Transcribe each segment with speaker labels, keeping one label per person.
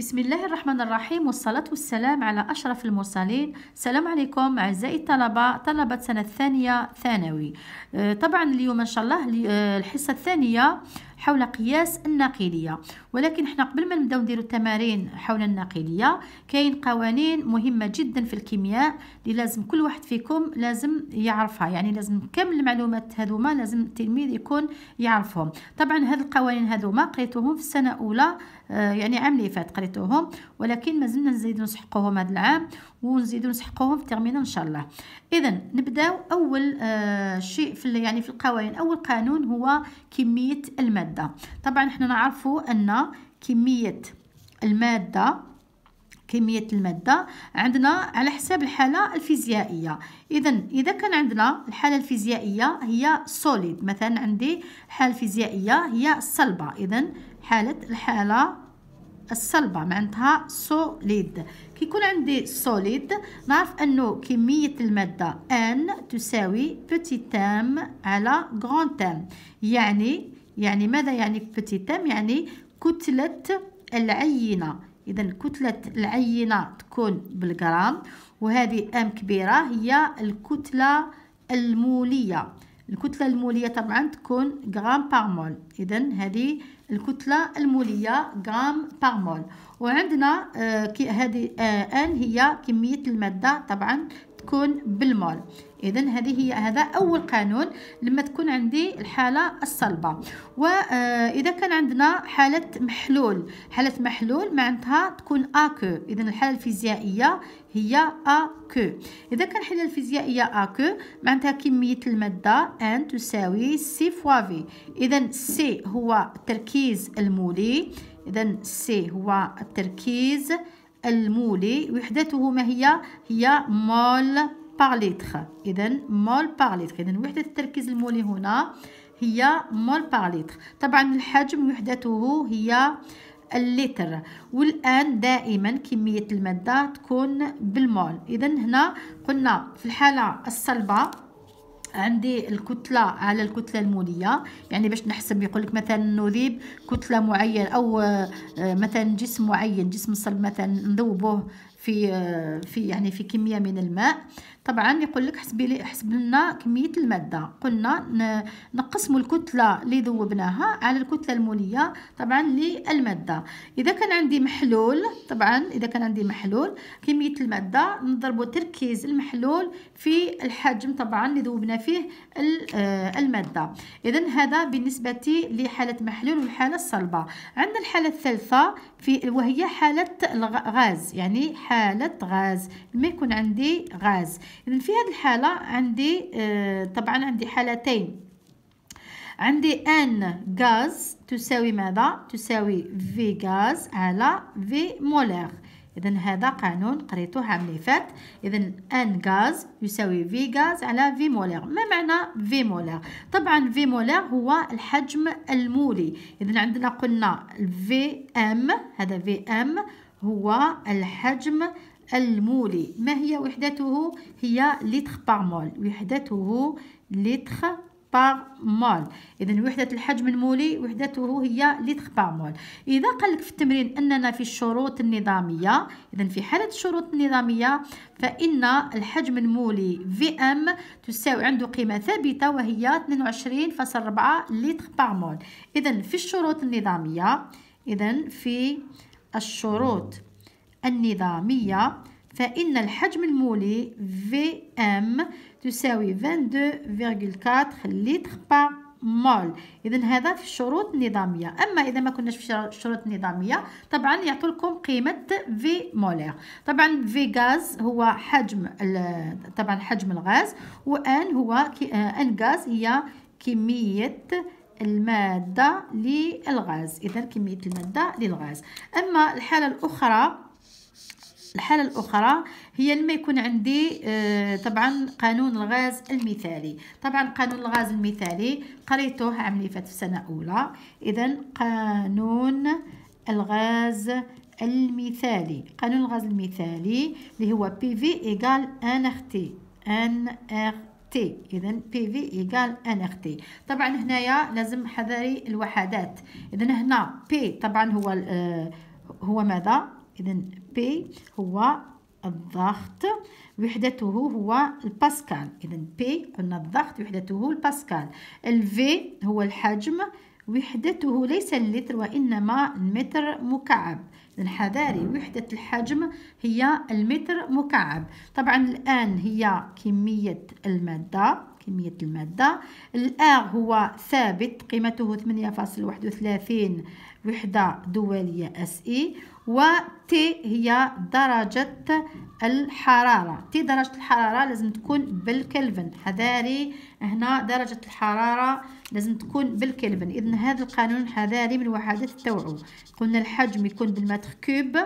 Speaker 1: بسم الله الرحمن الرحيم والصلاة والسلام على أشرف المرسلين السلام عليكم أعزائي الطلبة طلبة سنة الثانية ثانوي آه، طبعا اليوم إن شاء الله آه، الحصة الثانية حول قياس النقيلية ولكن احنا قبل ما نبداو نديرو التمارين حول النقيلية كاين قوانين مهمة جدا في الكيمياء اللي لازم كل واحد فيكم لازم يعرفها يعني لازم كامل المعلومات هذوما لازم التلميذ يكون يعرفهم طبعا هاد القوانين هذوما قريتوهم في السنة أولى آه، يعني عام اللي فات قريتوهم ولكن مازلنا نزيدو نسحقوهم هذا العام ونزيدو نسحقوهم في ترمينا ان شاء الله اذا نبداو اول آه، شيء في يعني في القوانين اول قانون هو كميه الماده طبعا حنا نعرفوا ان كميه الماده كمية المادة عندنا على حساب الحالة الفيزيائية إذا إذا كان عندنا الحالة الفيزيائية هي سوليد مثلا عندي حالة فيزيائية هي صلبة إذا حالة الحالة الصلبة معناتها سوليد كي يكون عندي سوليد نعرف أنه كمية المادة N تساوي بتي تام على غران تام يعني يعني ماذا يعني بتي تام يعني كتلة العينة إذا كتلة العينة تكون بالجرام وهذه أم كبيرة هي الكتلة المولية الكتلة المولية طبعا تكون غرام بار مول إذا هذه الكتلة المولية غرام بار مول وعندنا آه هذه آه آن هي كمية المادة طبعا تكون بالمول اذا هذه هي هذا اول قانون لما تكون عندي الحاله الصلبه واذا آه، كان عندنا حاله محلول حاله محلول معناتها تكون اكو اذا الحاله الفيزيائيه هي اكو اذا كان الحاله الفيزيائيه اكو معناتها كميه الماده ان تساوي سي فوا في اذا سي هو التركيز المولي اذا سي هو التركيز المولي وحدته ما هي هي مول بار لتر اذا مول بار لتر اذا وحده التركيز المولي هنا هي مول بار لتر طبعا الحجم وحدته هي اللتر والان دائما كميه الماده تكون بالمول اذا هنا قلنا في الحاله الصلبه عندي الكتلة على الكتلة المولية يعني باش نحسب يقول لك مثلا نذيب كتلة معينة أو آه، مثلا جسم معين جسم صلب مثلا نذوبوه في آه، في يعني في كمية من الماء طبعا يقول لك حسبي لي حسب لنا كميه الماده قلنا نقسم الكتله اللي ذوبناها على الكتله الموليه طبعا للماده اذا كان عندي محلول طبعا اذا كان عندي محلول كميه الماده نضربوا تركيز المحلول في الحجم طبعا اللي ذوبنا فيه آه، الماده اذا هذا بالنسبه لحاله محلول والحاله الصلبه عندنا الحاله الثالثه في وهي حاله الغاز يعني حاله غاز ما يكون عندي غاز اذا في هذه الحاله عندي آه طبعا عندي حالتين عندي ان غاز تساوي ماذا تساوي في غاز على في مولير اذا هذا قانون قريته عام اللي فات اذا ان غاز يساوي في غاز على في مولير ما معنى في مولير طبعا في مولير هو الحجم المولي اذا عندنا قلنا في ام هذا في ام هو الحجم المولي ما هي وحدته هي لتر بار مول وحدته لتر بار مول اذا وحده الحجم المولي وحدته هي لتر بار مول اذا قال لك في التمرين اننا في الشروط النظاميه اذا في حاله الشروط النظاميه فان الحجم المولي في ام تساوي عنده قيمه ثابته وهي 22.4 لتر بار مول اذا في الشروط النظاميه اذا في الشروط النظامية فإن الحجم المولي VM تساوي 22.4 لتر با مول اذا هذا في الشروط النظاميه اما اذا ما كناش في الشروط النظاميه طبعا يعطوا لكم قيمه في مولير طبعا في غاز هو حجم طبعا حجم الغاز وان هو آه، ان غاز هي كميه الماده للغاز اذا كميه الماده للغاز اما الحاله الاخرى الحالة الأخرى هي لما يكون عندي آه، طبعا قانون الغاز المثالي طبعا قانون الغاز المثالي قريته عام اللي فات في سنة أولى إذا قانون الغاز المثالي قانون الغاز المثالي اللي هو بي في إيكال ان اخ تي ان اخ تي اذا بي في ايكال ان اخ تي طبعا هنايا لازم حذري الوحدات اذا هنا بي طبعا هو آه، هو ماذا إذا بي هو الضغط وحدته هو الباسكال إذا بي قلنا الضغط وحدته الباسكال الفي هو الحجم وحدته ليس اللتر وإنما المتر مكعب حذاري وحدة الحجم هي المتر مكعب طبعا الآن هي كمية المادة كمية المادة الآغ هو ثابت قيمته 8.31 وحدة دولية اس اي و تي هي درجة الحرارة تي درجة الحرارة لازم تكون بالكلفن حذاري هنا درجة الحرارة لازم تكون بالكلفن إذن هذا القانون حذاري من وحدات التوعو قلنا الحجم يكون بالمتر كوب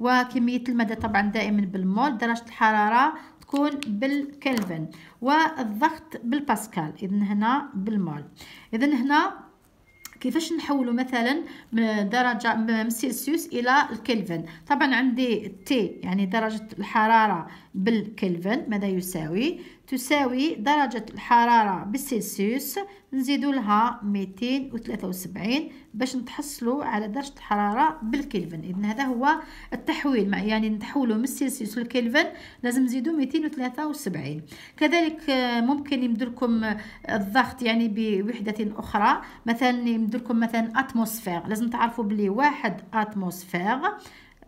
Speaker 1: وكمية المادة طبعا دائما بالمول درجة الحرارة تكون بالكلفن والضغط بالباسكال اذا هنا بالمول اذا هنا كيفاش نحولوا مثلا درجه من سيلسيوس الى الكلفن طبعا عندي تي يعني درجه الحراره بالكلفن ماذا يساوي تساوي درجة الحرارة بالسيلسيوس نزيدو لها وسبعين باش نتحصلو على درجة الحرارة بالكلفن إذن هذا هو التحويل مع يعني نتحولو من السيلسيوس للكلفن لازم نزيدو ميتين وثلاثة وسبعين كذلك آه، ممكن يمدو لكم الضغط يعني بوحدة أخرى مثلا يمدو لكم مثلا أتموسفير لازم تعرفوا بلي واحد أتموسفير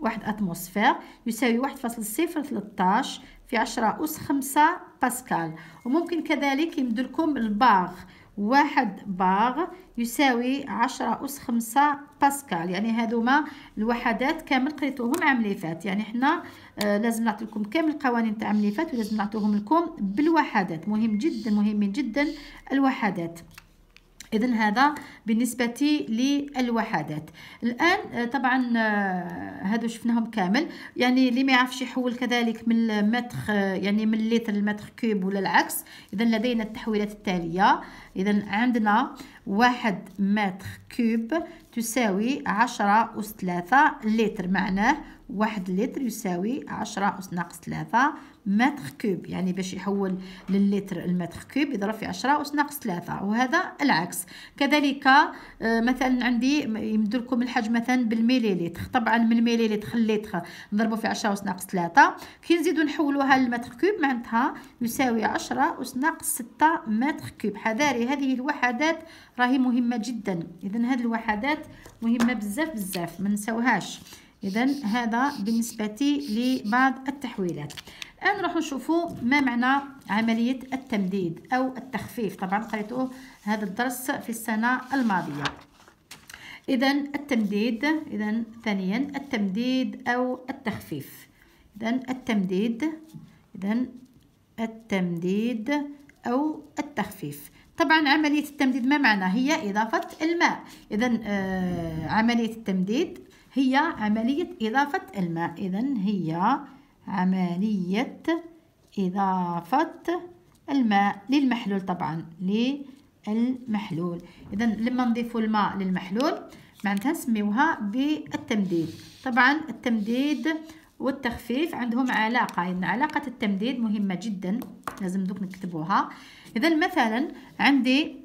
Speaker 1: واحد اتموسفير يساوي واحد فاصل صفر ثلاثطاش في عشرة أس خمسة باسكال وممكن كذلك يمدلكم الباغ واحد باغ يساوي عشرة أس خمسة باسكال يعني هذوما الوحدات كامل قريتوهم عام اللي فات يعني حنا آه لازم لكم كامل القوانين تاع عام اللي فات ولازم نعطيهم لكم بالوحدات مهم جدا مهمين جدا الوحدات إذن هذا بالنسبة للوحدات الآن آه، طبعا هذا آه، شفناهم كامل يعني اللي ما يعرفش يحول كذلك من المتخ آه، يعني من لتر لمتر كوب ولا العكس إذن لدينا التحويلات التالية إذن عندنا واحد متر كوب تساوي عشرة أس ثلاثة لتر معناه واحد لتر يساوي عشرة أس ناقص ثلاثة متر كوب يعني باش يحول للتر المتر كوب يضرب في عشرة أس ناقص ثلاثة وهذا العكس كذلك آه، مثلا عندي يمدو لكم الحجم مثلا بالمليليتر طبعا من المليليتر للتر نضربو في عشرة أس ناقص ثلاثة كي نزيدو نحولوها للمتر كوب معناتها يساوي عشرة أس ناقص ستة متر كوب حذاري هذه الوحدات راهي مهمه جدا اذا هاد الوحدات مهمه بزاف بزاف ما نساوهاش اذا هذا بالنسبه لبعض التحويلات الان نروح نشوفوا ما معنى عمليه التمديد او التخفيف طبعا قريتو هذا الدرس في السنه الماضيه اذا التمديد اذا ثانيا التمديد او التخفيف اذا التمديد اذا التمديد او التخفيف طبعا عملية التمديد ما معنى هي إضافة الماء إذا آه، عملية التمديد هي عملية إضافة الماء إذا هي عملية إضافة الماء للمحلول طبعا للمحلول إذا لما نضيف الماء للمحلول معناتها نسميوها بالتمديد طبعا التمديد والتخفيف عندهم علاقة إن يعني علاقة التمديد مهمة جدا لازم دوك نكتبوها إذا مثلا عندي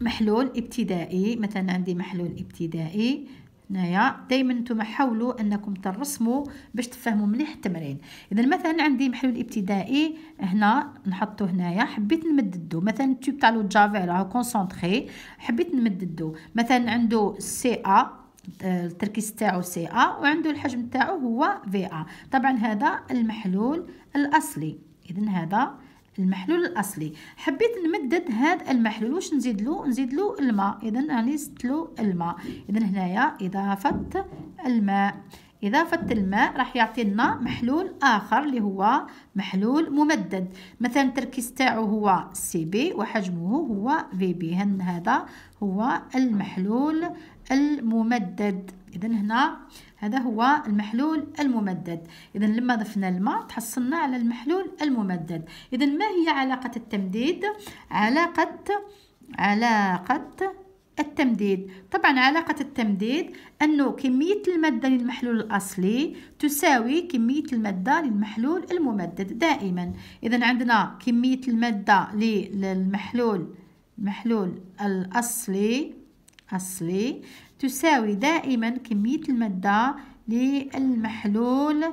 Speaker 1: محلول ابتدائي مثلا عندي محلول ابتدائي هنايا دائما نتوما حاولوا انكم ترسموا باش تفهموا مليح التمرين اذا مثلا عندي محلول ابتدائي هنا نحطو هنايا حبيت نمددو مثلا التوب تاع لو جافيل راهو كونسونطري حبيت نمددو مثلا عنده سي ا التركيز تاعو سي ا وعنده الحجم تاعو هو في ا طبعا هذا المحلول الاصلي اذا هذا المحلول الاصلي حبيت نمدد هذا المحلول واش نزيد له نزيد له الماء اذا راني زدت له الماء اذا هنايا اضافه الماء إضافة الماء راح يعطينا محلول آخر اللي هو محلول ممدد مثلا التركيز تاعو هو سي بي وحجمه هو في بي هذا هو المحلول الممدد إذا هنا هذا هو المحلول الممدد إذا لما ضفنا الماء تحصلنا على المحلول الممدد إذا ما هي علاقة التمديد؟ علاقة علاقة التمديد طبعا علاقة التمديد أنه كمية المادة للمحلول الأصلي تساوي كمية المادة للمحلول الممدد دائما إذا عندنا كمية المادة للمحلول المحلول الأصلي أصلي تساوي دائما كمية المادة للمحلول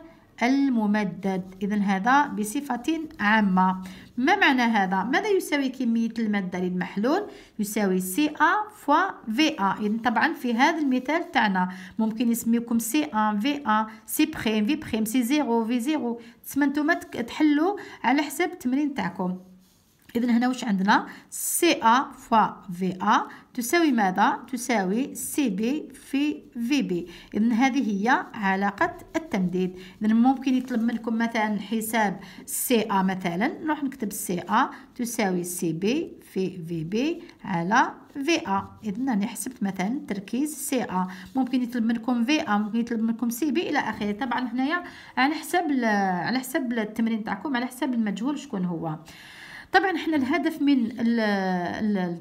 Speaker 1: الممدد إذا هذا بصفة عامة ما معنى هذا؟ ماذا يساوي كمية المادة للمحلول؟ يساوي سي أ فوا في أ إذا طبعا في هذا المثال تاعنا ممكن يسميكم سي أ في أ سي بخيم في بخيم سي زيرو في زيرو تسمى نتوما تحلوا على حسب التمرين تاعكم إذن هنا واش عندنا سي أ فوا في أ تساوي ماذا؟ تساوي سي بي في في بي اذن هذه هي علاقة التمديد اذن ممكن يطلب منكم مثلا حساب سي أ مثلا نروح نكتب سي أ تساوي سي بي في في بي على في أ اذن أنا حسبت مثلا تركيز سي أ ممكن يطلب منكم في أ ممكن يطلب منكم سي بي إلى آخره طبعا هنايا على حساب على حساب التمرين تاعكم على حساب المجهول شكون هو طبعا احنا الهدف من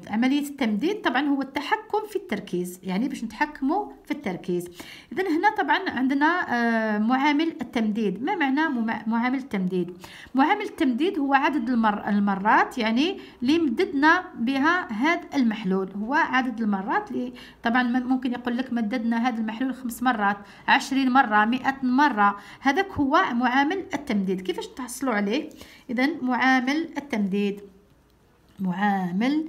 Speaker 1: عمليه التمديد طبعا هو التحكم في التركيز يعني باش نتحكموا في التركيز اذا هنا طبعا عندنا آه، معامل التمديد ما معنى معامل التمديد معامل التمديد هو عدد المر المرات يعني اللي مددنا بها هذا المحلول هو عدد المرات اللي طبعا ممكن يقول لك مددنا هذا المحلول خمس مرات عشرين مرة مئة مرة هذاك هو معامل التمديد كيفاش تحصلوا عليه إذا معامل التمديد التمديد معامل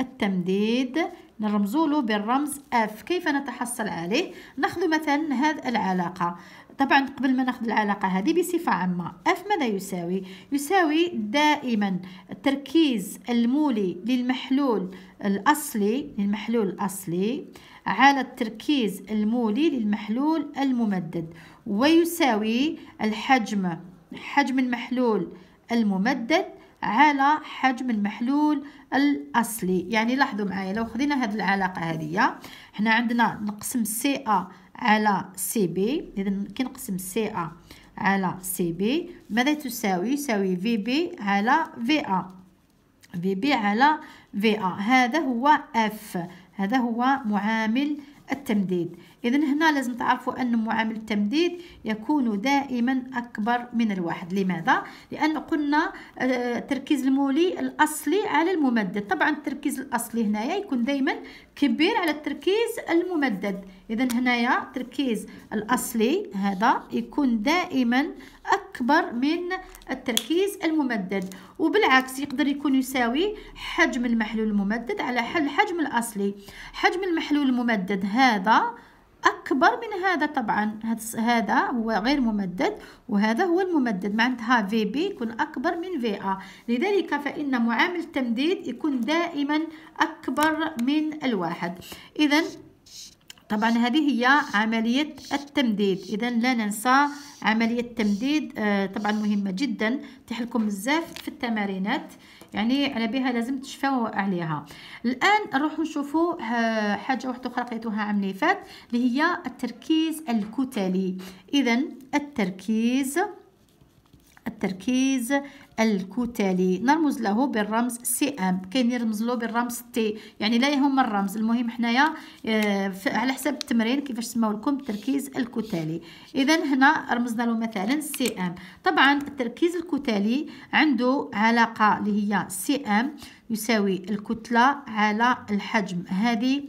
Speaker 1: التمديد نرمزوا له بالرمز اف كيف نتحصل عليه ناخذ مثلا هذه العلاقه طبعا قبل ما ناخذ العلاقه هذه بصفه عامه اف ماذا يساوي يساوي دائما التركيز المولي للمحلول الاصلي للمحلول الاصلي على التركيز المولي للمحلول الممدد ويساوي الحجم حجم المحلول الممدد على حجم المحلول الأصلي يعني لاحظوا معايا لو خدينا هذه العلاقة هذه هنا عندنا نقسم سي أ على سي بي إذا كنقسم سي أ على سي بي ماذا تساوي يساوي في بي على في أ في بي على في أ هذا هو اف هذا هو معامل التمديد إذا هنا لازم تعرفوا أن معامل التمديد يكون دائما أكبر من الواحد لماذا؟ لأن قلنا آه، التركيز المولي الأصلي على الممدد طبعا التركيز الأصلي هنايا يكون دائما كبير على التركيز الممدد إذا هنايا التركيز الأصلي هذا يكون دائما أكبر من التركيز الممدد وبالعكس يقدر يكون يساوي حجم المحلول الممدد على حل حجم الأصلي حجم المحلول الممدد هذا أكبر من هذا طبعا هذا هو غير ممدد وهذا هو الممدد معناتها في بي يكون أكبر من في أ لذلك فإن معامل التمديد يكون دائما أكبر من الواحد إذا طبعا هذه هي عملية التمديد إذا لا ننسى عملية التمديد آه، طبعا مهمة جدا تحلكم بزاف في التمارينات يعني على بها لازم تشفاو عليها الان نروحوا نشوفوا آه، حاجه واحده اخرى قريتوها عام اللي فات اللي هي التركيز الكتلي اذا التركيز التركيز الكتلي نرمز له بالرمز سي ام كاين يرمز له بالرمز تي يعني لا يهم الرمز المهم حنايا آه، على حسب التمرين كيفاش سماو لكم التركيز الكتلي اذا هنا رمزنا له مثلا سي ام طبعا التركيز الكتلي عنده علاقه اللي هي سي ام يساوي الكتله على الحجم هذه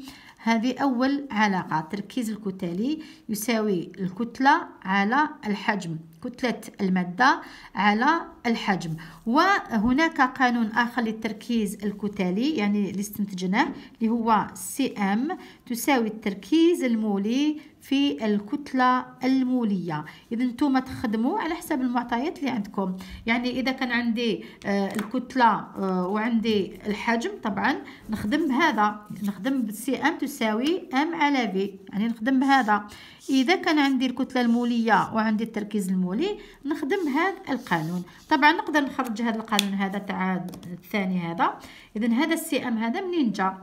Speaker 1: هذه أول علاقة التركيز الكتلي يساوي الكتلة على الحجم كتلة المادة على الحجم وهناك قانون آخر للتركيز الكتلي يعني اللي استنتجناه اللي هو سي ام تساوي التركيز المولي في الكتلة المولية إذا نتوما تخدموا على حسب المعطيات اللي عندكم يعني إذا كان عندي آه، الكتلة آه، وعندي الحجم طبعا نخدم بهذا نخدم بسي ام تساوي ام على في يعني نخدم بهذا إذا كان عندي الكتلة المولية وعندي التركيز المولي نخدم هذا القانون طبعا نقدر نخرج هذا القانون هذا تاع الثاني هذا إذا هذا السي ام هذا منين جا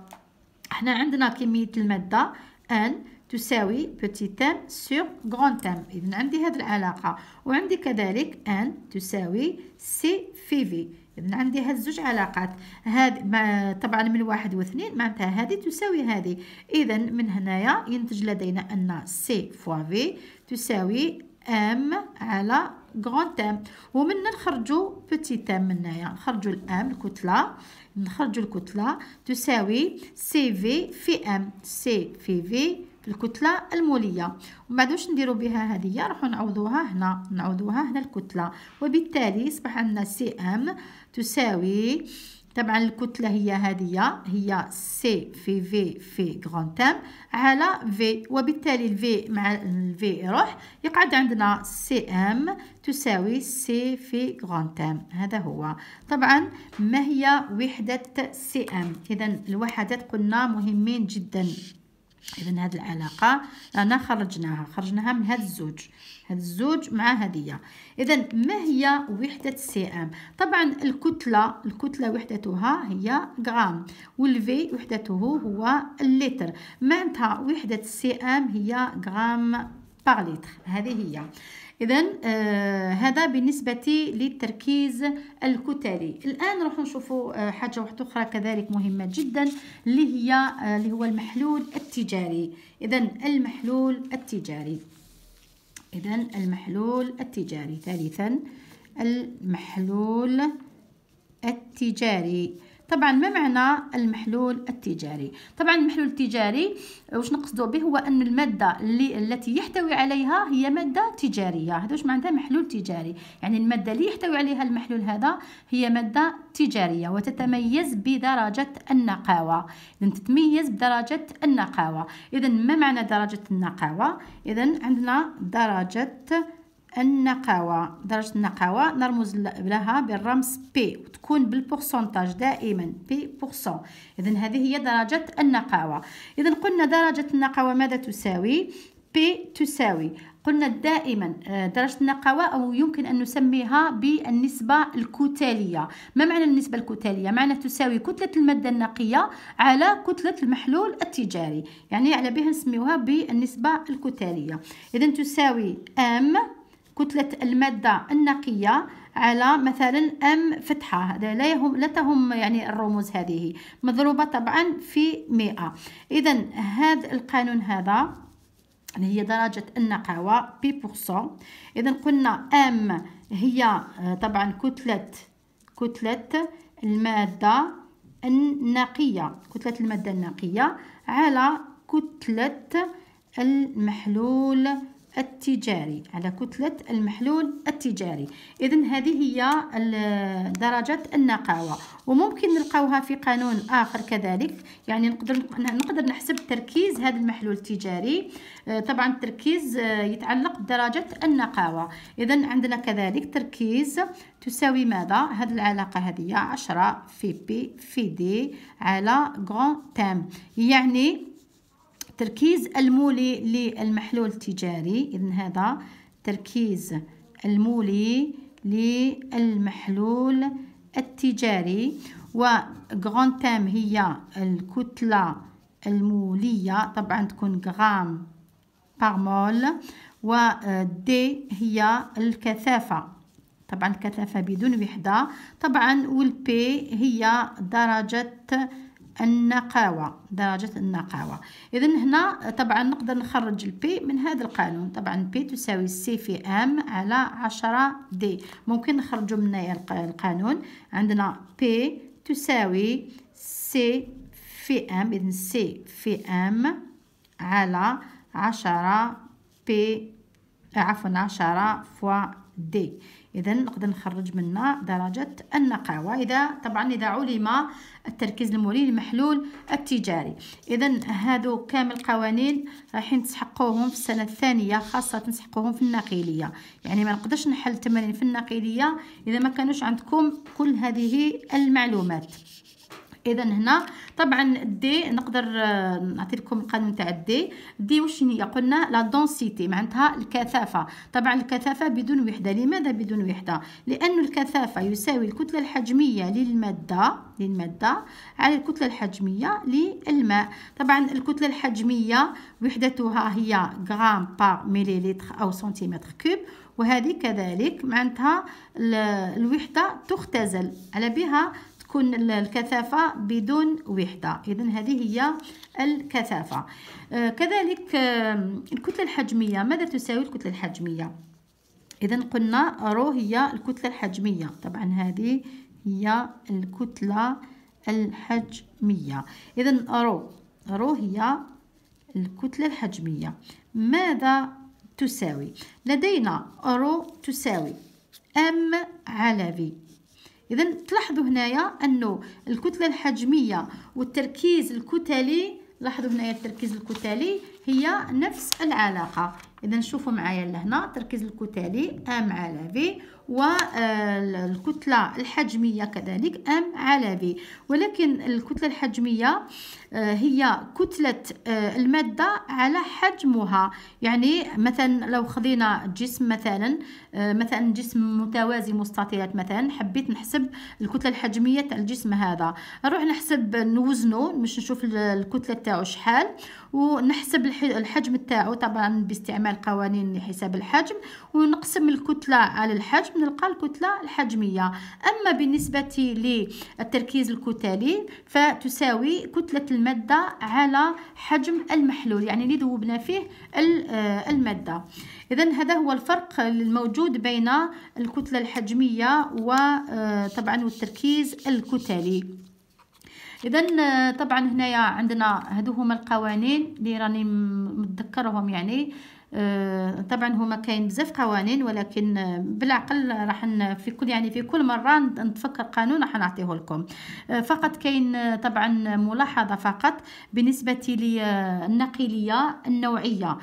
Speaker 1: احنا عندنا كمية المادة ان تساوي بوتي تام سور غران تام إذن عندي هذه العلاقة وعندي كذلك أن تساوي سي في في إذن عندي هاد زوج علاقات هاد ما طبعا من واحد واثنين معناتها هذه تساوي هذه إذا من هنايا ينتج لدينا أن سي فوا في تساوي أم على غران تام ومن نخرجوا بوتي تام من هنايا نخرجوا الام الكتله نخرجوا الكتله تساوي سي في في ام سي في في في الكتله الموليه وما عادوش نديرو بها هذه نروحو نعوضوها هنا نعوضوها هنا الكتله وبالتالي يصبح عندنا سي ام تساوي طبعا الكتله هي هذه هي سي في في في غران تام على في وبالتالي الفي مع الفي يروح يقعد عندنا سي ام تساوي سي في غران تام هذا هو طبعا ما هي وحده سي ام اذا الوحدات قلنا مهمين جدا اذا هذه العلاقه انا خرجناها خرجناها من هذا الزوج هذا الزوج مع هديه اذا ما هي وحده سي ام طبعا الكتله الكتله وحدتها هي غرام والفي وحدته هو اللتر معناتها وحده سي ام هي غرام باغ لتر هذه هي اذا آه هذا بالنسبه للتركيز الكتلي الان نروح نشوفوا آه، حاجه واحده اخرى كذلك مهمه جدا اللي هي آه، اللي هو المحلول التجاري اذا المحلول التجاري اذا المحلول التجاري ثالثا المحلول التجاري طبعا ما معنى المحلول التجاري طبعا المحلول التجاري واش نقصدوا به هو ان الماده اللي التي يحتوي عليها هي ماده تجاريه هذا واش معناتها محلول تجاري يعني الماده اللي يحتوي عليها المحلول هذا هي ماده تجاريه وتتميز بدرجه النقاوه اذا تتميز بدرجه النقاوه اذا ما معنى درجه النقاوه اذا عندنا درجه النقاوة درجة النقاوة نرمز لها بالرمز بي وتكون بالبورسونتاج دائما بي بورسون إذا هذه هي درجة النقاوة إذا قلنا درجة النقاوة ماذا تساوي بي تساوي قلنا دائما آه، درجة النقاوة أو يمكن أن نسميها بالنسبة الكتالية ما معنى النسبة الكتالية؟ معنى تساوي كتلة المادة النقية على كتلة المحلول التجاري يعني على بها نسميوها بالنسبة الكتالية إذا تساوي M كتلة المادة النقية على مثلا ام فتحه هذا لا يهم لا تهم يعني الرموز هذه مضروبه طبعا في مئة اذا هذا القانون هذا اللي هي درجة النقاوة بي بورسون إذا قلنا أم هي آه، طبعا كتلة كتلة المادة النقية كتلة المادة النقية على كتلة المحلول التجاري على كتلة المحلول التجاري إذا هذه هي درجة النقاوة وممكن نلقاوها في قانون آخر كذلك يعني نقدر نقدر نحسب تركيز هذا المحلول التجاري آه، طبعا التركيز آه، يتعلق بدرجة النقاوة إذا عندنا كذلك تركيز تساوي ماذا هذه العلاقة هذه 10 في بي في دي على غون تام يعني تركيز المولي للمحلول التجاري إذن هذا تركيز المولي للمحلول التجاري وغران تام هي الكتلة المولية طبعا تكون غرام بار مول دي هي الكثافة طبعا الكثافة بدون وحدة طبعا والبي هي درجة النقاوة درجة النقاوة إذا هنا طبعا نقدر نخرج البي من هذا القانون طبعا بي تساوي سي في ام على عشرة دي ممكن نخرجوا من القانون عندنا بي تساوي سي في ام إذن سي في ام على عشرة بي عفوا عشرة فوا دي إذا نقدر نخرج منها درجة النقاوة إذا طبعا إذا علم التركيز المولي المحلول التجاري إذا هادو كامل قوانين رايحين تسحقوهم في السنة الثانية خاصة تسحقوهم في النقيلية يعني ما نقدرش نحل التمارين في النقيلية إذا ما كانوش عندكم كل هذه المعلومات اذا هنا طبعا دي نقدر آه، نعطي لكم القانون تاع دي دي واش هي قلنا لا دونسيتي معناتها الكثافه طبعا الكثافه بدون وحده لماذا بدون وحده لانه الكثافه يساوي الكتله الحجميه للماده للماده على الكتله الحجميه للماء طبعا الكتله الحجميه وحدتها هي غرام بار مليلتر او سنتيمتر كوب وهذه كذلك معناتها الوحده تختزل على بها تكون الكثافة بدون وحدة إذا هذه هي الكثافة آه، كذلك الكتلة الحجمية ماذا تساوي الكتلة الحجمية إذا قلنا رو هي الكتلة الحجمية طبعا هذه هي الكتلة الحجمية إذا رو رو هي الكتلة الحجمية ماذا تساوي لدينا رو تساوي ام على في اذا تلاحظوا هنايا انه الكتله الحجميه والتركيز الكتلي لاحظوا هنايا التركيز الكتلي هي نفس العلاقه اذا شوفوا معايا لهنا التركيز الكتلي ام على في والكتلة الحجمية كذلك ام على بي ولكن الكتلة الحجمية آه، هي كتلة آه، المادة على حجمها يعني مثلا لو خذينا جسم مثلا آه، مثلا جسم متوازي مستطيلات مثلا حبيت نحسب الكتلة الحجمية تاع الجسم هذا نروح نحسب نوزنو باش نشوف الكتلة تاعو شحال ونحسب الحجم تاعو طبعا باستعمال قوانين حساب الحجم ونقسم الكتلة على الحجم نلقى الكتلة الحجمية أما بالنسبة للتركيز الكتلي فتساوي كتلة المادة على حجم المحلول يعني اللي ذوبنا فيه آه، المادة إذا هذا هو الفرق الموجود بين الكتلة الحجمية وطبعا آه، والتركيز الكتلي اذا آه، طبعا هنايا عندنا هادو هما القوانين اللي راني متذكرهم يعني آه، طبعا هما كاين بزاف قوانين ولكن آه، بالعقل راح في كل يعني في كل مره نتفكر قانون راح نعطيه لكم آه، فقط كاين طبعا ملاحظه فقط بالنسبه للنقليه النوعيه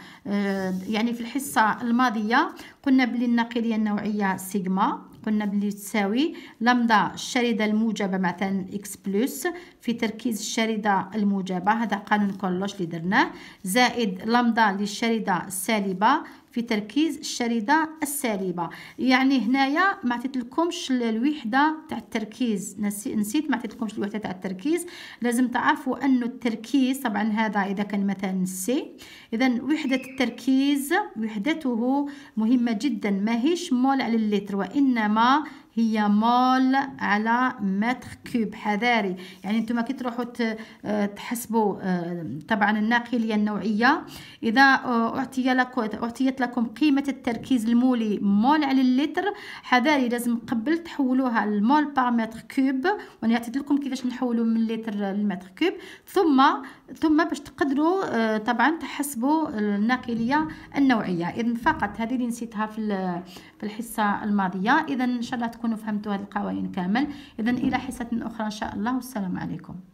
Speaker 1: يعني في الحصه الماضيه قلنا بلي النقيليه النوعيه سيغما قلنا بلي تساوي لمدة الشريدة الموجبة مثلا إكس بلس في تركيز الشريدة الموجبة هذا قانون كولوش اللي درناه زائد لمدة للشريدة السالبة في تركيز الشريدة السالبة يعني هنايا ما عطيتلكمش الوحدة تاع التركيز نسيت ما عطيتلكمش الوحدة تاع التركيز لازم تعرفوا انه التركيز طبعا هذا اذا كان مثلا سي اذا وحدة التركيز وحدته مهمة جدا ماهيش مول على اللتر وانما هي مول على متر كوب حذاري يعني انتم كي تروحوا آه، تحسبوا آه، طبعا الناقليه النوعيه اذا آه، اعطي لكم اعطيت لكم قيمه التركيز المولي مول على اللتر حذاري لازم قبل تحولوها لمول بار متر كوب وانا عطيت لكم كيفاش نحولوا من لتر لمتر كوب ثم ثم باش تقدروا آه، طبعا تحسبوا الناقليه النوعيه اذا فقط هذه اللي نسيتها في في الحصه الماضيه اذا ان شاء الله تكونوا فهمتوا هذه القوانين كامل اذا الى حصه اخرى ان شاء الله والسلام عليكم